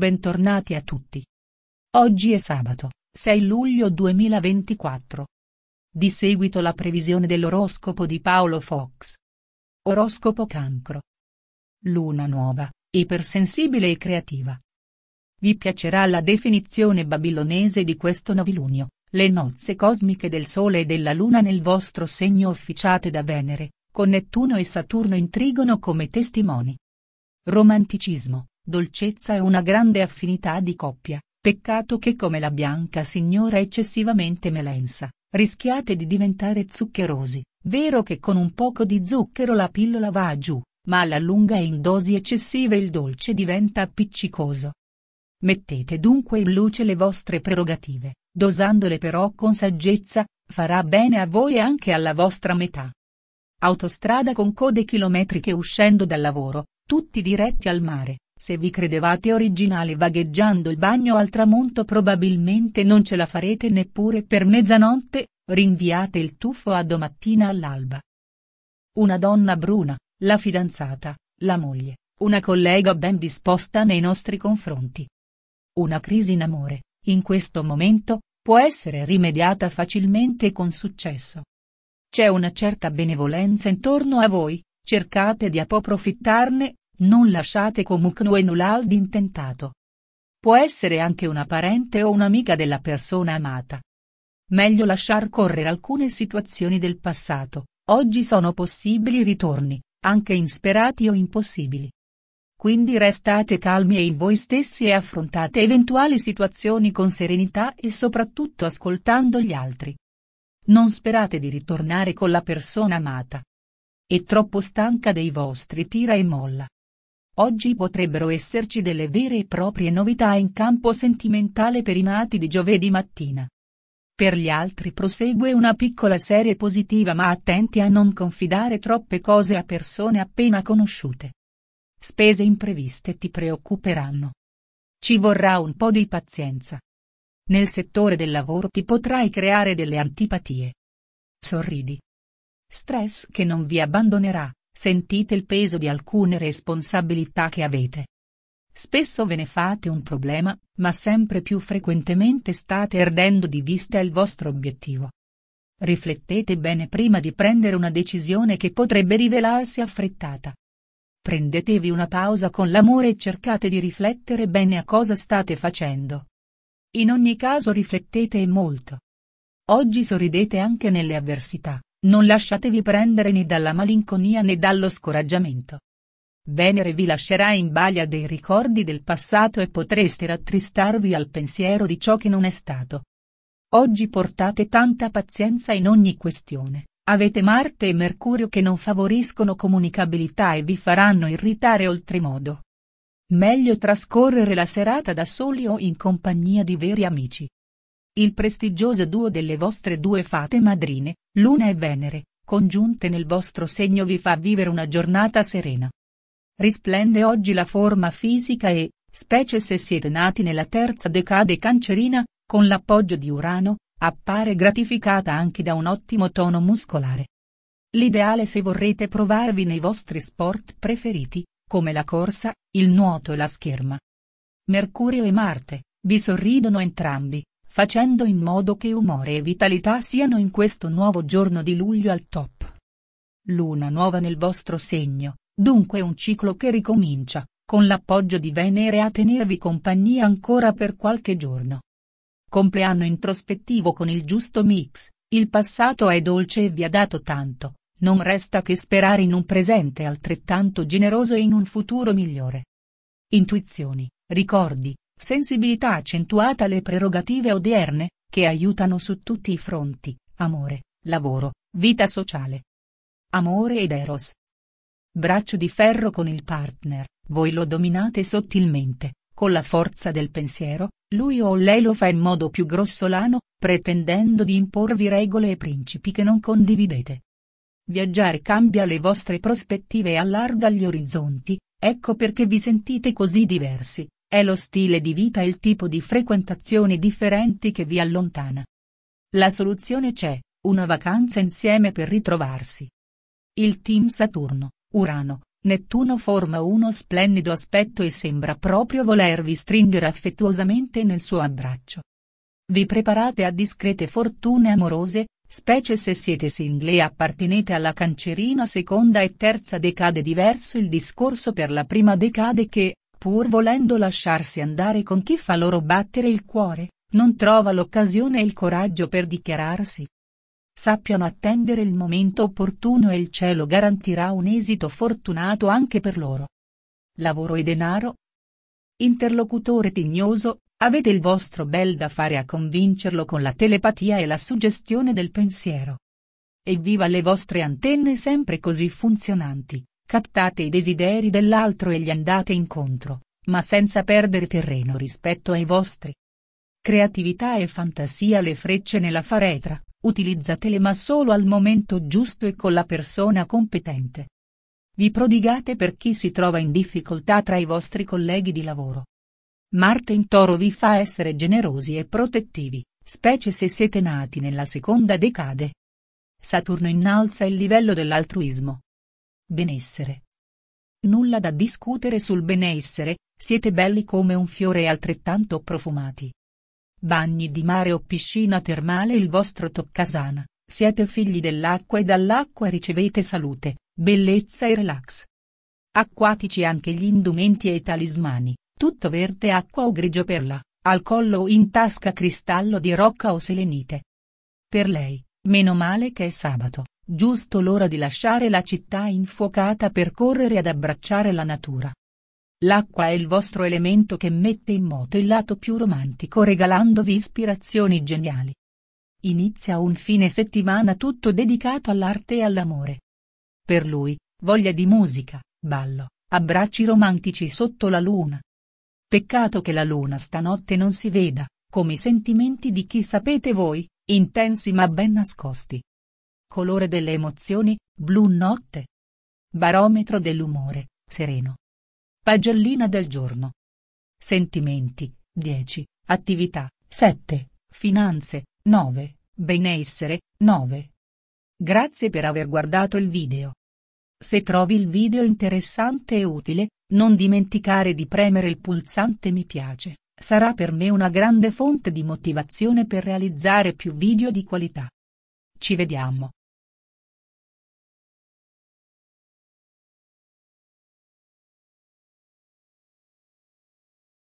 Bentornati a tutti. Oggi è sabato, 6 luglio 2024. Di seguito la previsione dell'oroscopo di Paolo Fox. Oroscopo Cancro. Luna nuova, ipersensibile e creativa. Vi piacerà la definizione babilonese di questo novilunio, le nozze cosmiche del Sole e della Luna nel vostro segno officiate da Venere, con Nettuno e Saturno intrigono come testimoni. Romanticismo dolcezza e una grande affinità di coppia, peccato che come la bianca signora eccessivamente melensa, rischiate di diventare zuccherosi, vero che con un poco di zucchero la pillola va giù, ma alla lunga e in dosi eccessive il dolce diventa appiccicoso. Mettete dunque in luce le vostre prerogative, dosandole però con saggezza, farà bene a voi e anche alla vostra metà. Autostrada con code chilometriche uscendo dal lavoro, tutti diretti al mare, se vi credevate originale vagheggiando il bagno al tramonto probabilmente non ce la farete neppure per mezzanotte, rinviate il tuffo a domattina all'alba. Una donna bruna, la fidanzata, la moglie, una collega ben disposta nei nostri confronti. Una crisi in amore, in questo momento, può essere rimediata facilmente e con successo. C'è una certa benevolenza intorno a voi, cercate di approfittarne, non lasciate comunque null'al intentato. Può essere anche una parente o un'amica della persona amata. Meglio lasciar correre alcune situazioni del passato, oggi sono possibili ritorni, anche insperati o impossibili. Quindi restate calmi e in voi stessi e affrontate eventuali situazioni con serenità e soprattutto ascoltando gli altri. Non sperate di ritornare con la persona amata. È troppo stanca dei vostri tira e molla. Oggi potrebbero esserci delle vere e proprie novità in campo sentimentale per i nati di giovedì mattina. Per gli altri prosegue una piccola serie positiva ma attenti a non confidare troppe cose a persone appena conosciute. Spese impreviste ti preoccuperanno. Ci vorrà un po' di pazienza. Nel settore del lavoro ti potrai creare delle antipatie. Sorridi. Stress che non vi abbandonerà sentite il peso di alcune responsabilità che avete. Spesso ve ne fate un problema, ma sempre più frequentemente state erdendo di vista il vostro obiettivo. Riflettete bene prima di prendere una decisione che potrebbe rivelarsi affrettata. Prendetevi una pausa con l'amore e cercate di riflettere bene a cosa state facendo. In ogni caso riflettete e molto. Oggi sorridete anche nelle avversità. Non lasciatevi prendere né dalla malinconia né dallo scoraggiamento. Venere vi lascerà in balia dei ricordi del passato e potreste rattristarvi al pensiero di ciò che non è stato. Oggi portate tanta pazienza in ogni questione, avete Marte e Mercurio che non favoriscono comunicabilità e vi faranno irritare oltremodo. Meglio trascorrere la serata da soli o in compagnia di veri amici il prestigioso duo delle vostre due fate madrine, Luna e Venere, congiunte nel vostro segno vi fa vivere una giornata serena. Risplende oggi la forma fisica e, specie se siete nati nella terza decade cancerina, con l'appoggio di Urano, appare gratificata anche da un ottimo tono muscolare. L'ideale se vorrete provarvi nei vostri sport preferiti, come la corsa, il nuoto e la scherma. Mercurio e Marte, vi sorridono entrambi, facendo in modo che umore e vitalità siano in questo nuovo giorno di luglio al top. Luna nuova nel vostro segno, dunque un ciclo che ricomincia, con l'appoggio di Venere a tenervi compagnia ancora per qualche giorno. Compleanno introspettivo con il giusto mix, il passato è dolce e vi ha dato tanto, non resta che sperare in un presente altrettanto generoso e in un futuro migliore. Intuizioni, ricordi, Sensibilità accentuata alle prerogative odierne, che aiutano su tutti i fronti, amore, lavoro, vita sociale. Amore ed Eros. Braccio di ferro con il partner, voi lo dominate sottilmente, con la forza del pensiero, lui o lei lo fa in modo più grossolano, pretendendo di imporvi regole e principi che non condividete. Viaggiare cambia le vostre prospettive e allarga gli orizzonti, ecco perché vi sentite così diversi, è lo stile di vita e il tipo di frequentazioni differenti che vi allontana. La soluzione c'è, una vacanza insieme per ritrovarsi. Il team Saturno, Urano, Nettuno forma uno splendido aspetto e sembra proprio volervi stringere affettuosamente nel suo abbraccio. Vi preparate a discrete fortune amorose, specie se siete single e appartenete alla cancerina seconda e terza decade diverso il discorso per la prima decade che, pur volendo lasciarsi andare con chi fa loro battere il cuore, non trova l'occasione e il coraggio per dichiararsi. Sappiano attendere il momento opportuno e il cielo garantirà un esito fortunato anche per loro. Lavoro e denaro? Interlocutore tignoso, avete il vostro bel da fare a convincerlo con la telepatia e la suggestione del pensiero. Evviva le vostre antenne sempre così funzionanti. Captate i desideri dell'altro e gli andate incontro, ma senza perdere terreno rispetto ai vostri. Creatività e fantasia le frecce nella faretra, utilizzatele ma solo al momento giusto e con la persona competente. Vi prodigate per chi si trova in difficoltà tra i vostri colleghi di lavoro. Marte in toro vi fa essere generosi e protettivi, specie se siete nati nella seconda decade. Saturno innalza il livello dell'altruismo, benessere. Nulla da discutere sul benessere, siete belli come un fiore e altrettanto profumati. Bagni di mare o piscina termale il vostro toccasana, siete figli dell'acqua e dall'acqua ricevete salute, bellezza e relax. Acquatici anche gli indumenti e i talismani, tutto verde acqua o grigio perla, al collo o in tasca cristallo di rocca o selenite. Per lei, meno male che è sabato, Giusto l'ora di lasciare la città infuocata per correre ad abbracciare la natura. L'acqua è il vostro elemento che mette in moto il lato più romantico regalandovi ispirazioni geniali. Inizia un fine settimana tutto dedicato all'arte e all'amore. Per lui, voglia di musica, ballo, abbracci romantici sotto la luna. Peccato che la luna stanotte non si veda, come i sentimenti di chi sapete voi, intensi ma ben nascosti colore delle emozioni, blu notte. Barometro dell'umore, sereno. Pagellina del giorno. Sentimenti, 10, attività, 7, finanze, 9, benessere, 9. Grazie per aver guardato il video. Se trovi il video interessante e utile, non dimenticare di premere il pulsante mi piace, sarà per me una grande fonte di motivazione per realizzare più video di qualità. Ci vediamo.